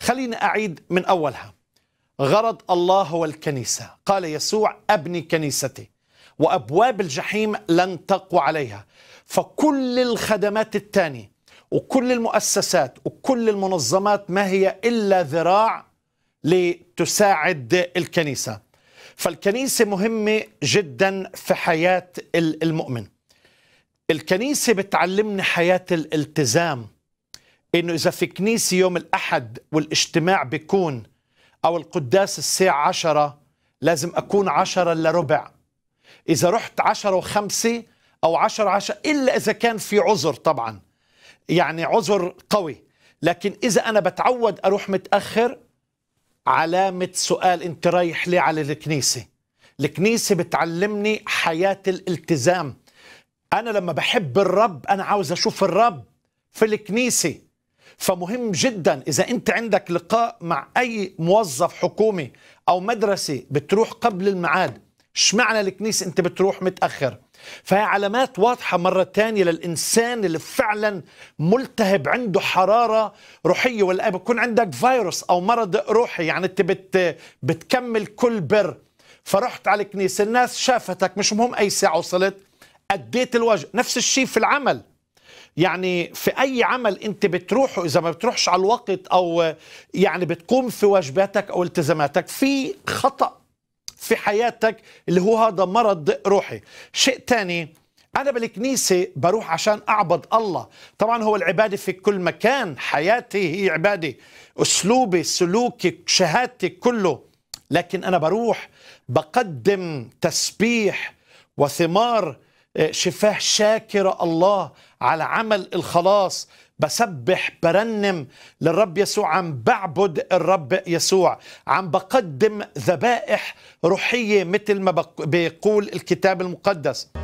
خليني أعيد من أولها غرض الله هو الكنيسة قال يسوع أبني كنيستي وأبواب الجحيم لن تقوى عليها فكل الخدمات الثانية وكل المؤسسات وكل المنظمات ما هي إلا ذراع لتساعد الكنيسة فالكنيسة مهمة جدا في حياة المؤمن الكنيسة بتعلمني حياة الالتزام انه اذا في كنيسه يوم الاحد والاجتماع بيكون او القداس الساعه عشرة لازم اكون عشرة الا ربع اذا رحت عشرة وخمسة او عشرة عشرة الا اذا كان في عذر طبعا يعني عذر قوي لكن اذا انا بتعود اروح متاخر علامه سؤال انت رايح ليه على الكنيسه الكنيسه بتعلمني حياه الالتزام انا لما بحب الرب انا عاوز اشوف الرب في الكنيسه فمهم جدا إذا أنت عندك لقاء مع أي موظف حكومي أو مدرسة بتروح قبل الميعاد معنى الكنيسة أنت بتروح متأخر فهي علامات واضحة مرة تانية للإنسان اللي فعلا ملتهب عنده حرارة روحية ولا بكون عندك فيروس أو مرض روحي يعني أنت بت بتكمل كل بر فرحت على الكنيسة الناس شافتك مش مهم أي ساعة وصلت أديت الواجب نفس الشيء في العمل يعني في اي عمل انت بتروحه اذا ما بتروحش على الوقت او يعني بتقوم في واجباتك او التزاماتك في خطا في حياتك اللي هو هذا مرض روحي شيء تاني أنا بالكنيسة بروح عشان أعبد الله طبعا هو العبادة في كل مكان حياتي هي عبادة أسلوبي سلوكي شهادتي كله لكن أنا بروح بقدم تسبيح وثمار شفاه شاكرة الله على عمل الخلاص بسبح برنم للرب يسوع عم بعبد الرب يسوع عم بقدم ذبائح روحية مثل ما بيقول الكتاب المقدس